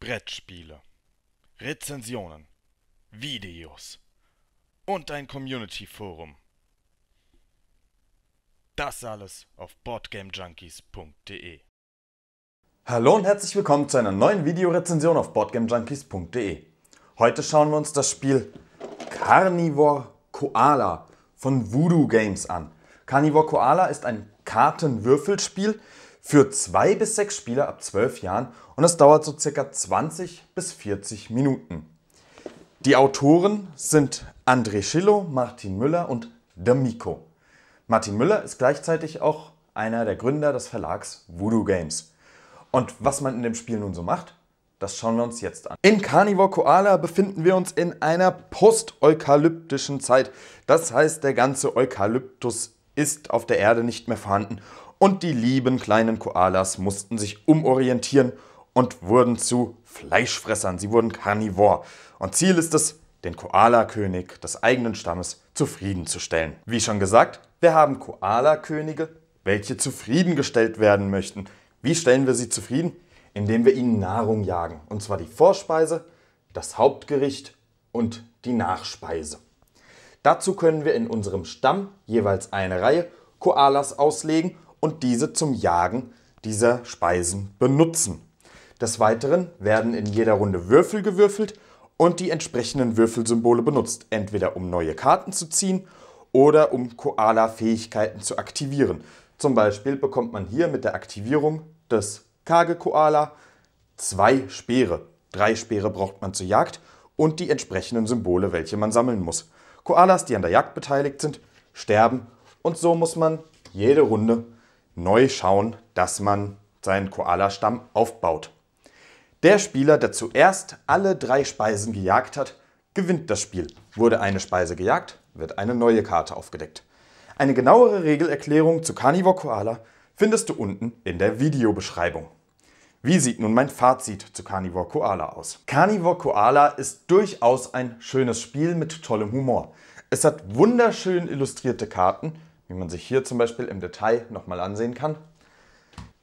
Brettspiele, Rezensionen, Videos und ein Community-Forum. Das alles auf BoardgameJunkies.de. Hallo und herzlich willkommen zu einer neuen Videorezension auf BoardgameJunkies.de. Heute schauen wir uns das Spiel Carnivore Koala von Voodoo Games an. Carnivore Koala ist ein Kartenwürfelspiel, für zwei bis sechs Spieler ab zwölf Jahren und es dauert so circa 20 bis 40 Minuten. Die Autoren sind André Schillo, Martin Müller und D'Amico. Martin Müller ist gleichzeitig auch einer der Gründer des Verlags Voodoo Games. Und was man in dem Spiel nun so macht, das schauen wir uns jetzt an. In Carnivore Koala befinden wir uns in einer post-eukalyptischen Zeit. Das heißt, der ganze Eukalyptus ist auf der Erde nicht mehr vorhanden und die lieben kleinen Koalas mussten sich umorientieren und wurden zu Fleischfressern, sie wurden Karnivor. Und Ziel ist es, den Koala-König des eigenen Stammes zufriedenzustellen. Wie schon gesagt, wir haben Koala-Könige, welche zufriedengestellt werden möchten. Wie stellen wir sie zufrieden? Indem wir ihnen Nahrung jagen, und zwar die Vorspeise, das Hauptgericht und die Nachspeise. Dazu können wir in unserem Stamm jeweils eine Reihe Koalas auslegen und diese zum Jagen dieser Speisen benutzen. Des Weiteren werden in jeder Runde Würfel gewürfelt und die entsprechenden Würfelsymbole benutzt, entweder um neue Karten zu ziehen oder um Koala-Fähigkeiten zu aktivieren. Zum Beispiel bekommt man hier mit der Aktivierung des Kage-Koala zwei Speere. Drei Speere braucht man zur Jagd und die entsprechenden Symbole, welche man sammeln muss. Koalas, die an der Jagd beteiligt sind, sterben und so muss man jede Runde neu schauen, dass man seinen Koala-Stamm aufbaut. Der Spieler, der zuerst alle drei Speisen gejagt hat, gewinnt das Spiel. Wurde eine Speise gejagt, wird eine neue Karte aufgedeckt. Eine genauere Regelerklärung zu Carnivore Koala findest du unten in der Videobeschreibung. Wie sieht nun mein Fazit zu Carnivore Koala aus? Carnivore Koala ist durchaus ein schönes Spiel mit tollem Humor. Es hat wunderschön illustrierte Karten wie man sich hier zum Beispiel im Detail nochmal ansehen kann.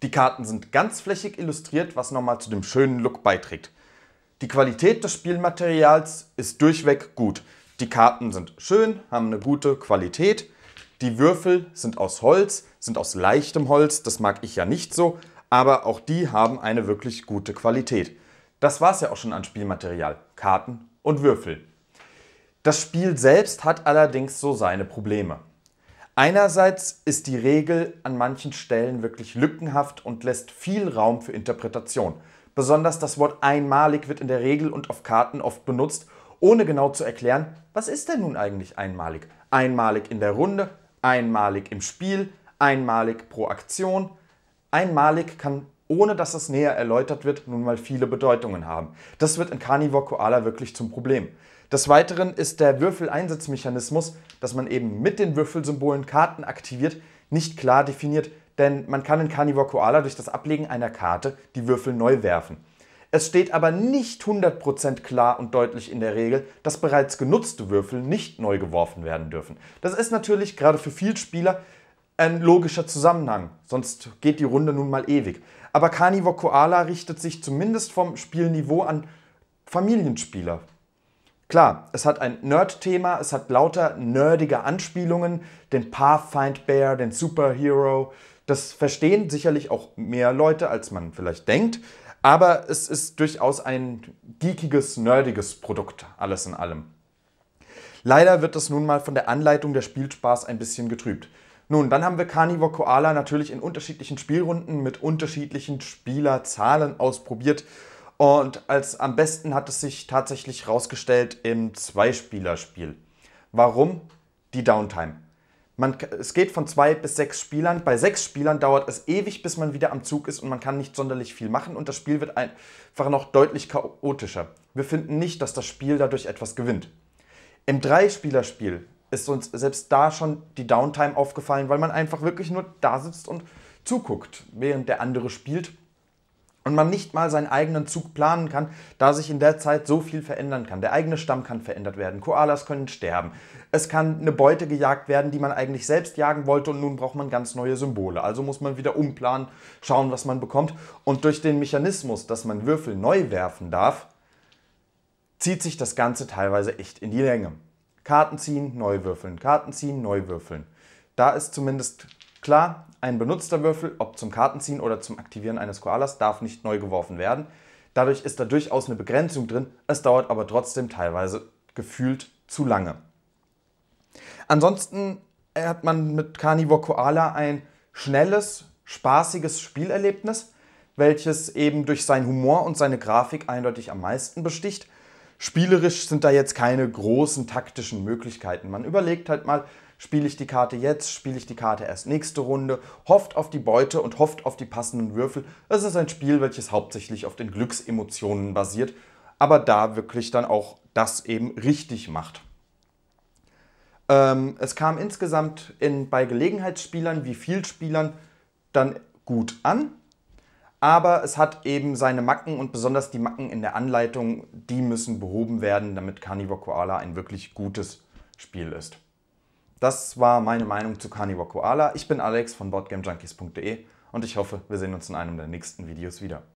Die Karten sind ganzflächig illustriert, was nochmal zu dem schönen Look beiträgt. Die Qualität des Spielmaterials ist durchweg gut. Die Karten sind schön, haben eine gute Qualität. Die Würfel sind aus Holz, sind aus leichtem Holz, das mag ich ja nicht so, aber auch die haben eine wirklich gute Qualität. Das war es ja auch schon an Spielmaterial, Karten und Würfel. Das Spiel selbst hat allerdings so seine Probleme. Einerseits ist die Regel an manchen Stellen wirklich lückenhaft und lässt viel Raum für Interpretation. Besonders das Wort einmalig wird in der Regel und auf Karten oft benutzt, ohne genau zu erklären, was ist denn nun eigentlich einmalig? Einmalig in der Runde, einmalig im Spiel, einmalig pro Aktion. Einmalig kann ohne dass es näher erläutert wird, nun mal viele Bedeutungen haben. Das wird in Carnivore Koala wirklich zum Problem. Des Weiteren ist der Würfeleinsatzmechanismus, dass man eben mit den Würfelsymbolen Karten aktiviert, nicht klar definiert, denn man kann in Carnivore Koala durch das Ablegen einer Karte die Würfel neu werfen. Es steht aber nicht 100% klar und deutlich in der Regel, dass bereits genutzte Würfel nicht neu geworfen werden dürfen. Das ist natürlich gerade für viele Spieler ein logischer Zusammenhang, sonst geht die Runde nun mal ewig. Aber Carnivore Koala richtet sich zumindest vom Spielniveau an Familienspieler. Klar, es hat ein Nerd-Thema, es hat lauter nerdige Anspielungen, den Pathfind Bear, den Superhero. Das verstehen sicherlich auch mehr Leute, als man vielleicht denkt, aber es ist durchaus ein geekiges, nerdiges Produkt, alles in allem. Leider wird es nun mal von der Anleitung der Spielspaß ein bisschen getrübt. Nun, dann haben wir Carnivore Koala natürlich in unterschiedlichen Spielrunden mit unterschiedlichen Spielerzahlen ausprobiert. Und als am besten hat es sich tatsächlich herausgestellt im Zweispielerspiel. Warum? Die Downtime. Man, es geht von zwei bis sechs Spielern. Bei sechs Spielern dauert es ewig, bis man wieder am Zug ist und man kann nicht sonderlich viel machen und das Spiel wird einfach noch deutlich chaotischer. Wir finden nicht, dass das Spiel dadurch etwas gewinnt. Im Dreispielerspiel ist uns selbst da schon die Downtime aufgefallen, weil man einfach wirklich nur da sitzt und zuguckt, während der andere spielt und man nicht mal seinen eigenen Zug planen kann, da sich in der Zeit so viel verändern kann. Der eigene Stamm kann verändert werden, Koalas können sterben, es kann eine Beute gejagt werden, die man eigentlich selbst jagen wollte und nun braucht man ganz neue Symbole. Also muss man wieder umplanen, schauen, was man bekommt und durch den Mechanismus, dass man Würfel neu werfen darf, zieht sich das Ganze teilweise echt in die Länge. Karten ziehen, neu würfeln, Karten ziehen, neu würfeln. Da ist zumindest klar, ein benutzter Würfel, ob zum Kartenziehen oder zum Aktivieren eines Koalas, darf nicht neu geworfen werden. Dadurch ist da durchaus eine Begrenzung drin, es dauert aber trotzdem teilweise gefühlt zu lange. Ansonsten hat man mit Carnivore Koala ein schnelles, spaßiges Spielerlebnis, welches eben durch seinen Humor und seine Grafik eindeutig am meisten besticht Spielerisch sind da jetzt keine großen taktischen Möglichkeiten. Man überlegt halt mal, spiele ich die Karte jetzt, spiele ich die Karte erst nächste Runde, hofft auf die Beute und hofft auf die passenden Würfel. Es ist ein Spiel, welches hauptsächlich auf den Glücksemotionen basiert, aber da wirklich dann auch das eben richtig macht. Ähm, es kam insgesamt in, bei Gelegenheitsspielern wie Vielspielern dann gut an aber es hat eben seine Macken und besonders die Macken in der Anleitung, die müssen behoben werden, damit Carnivore Koala ein wirklich gutes Spiel ist. Das war meine Meinung zu Carnivore Koala. Ich bin Alex von BoardGameJunkies.de und ich hoffe, wir sehen uns in einem der nächsten Videos wieder.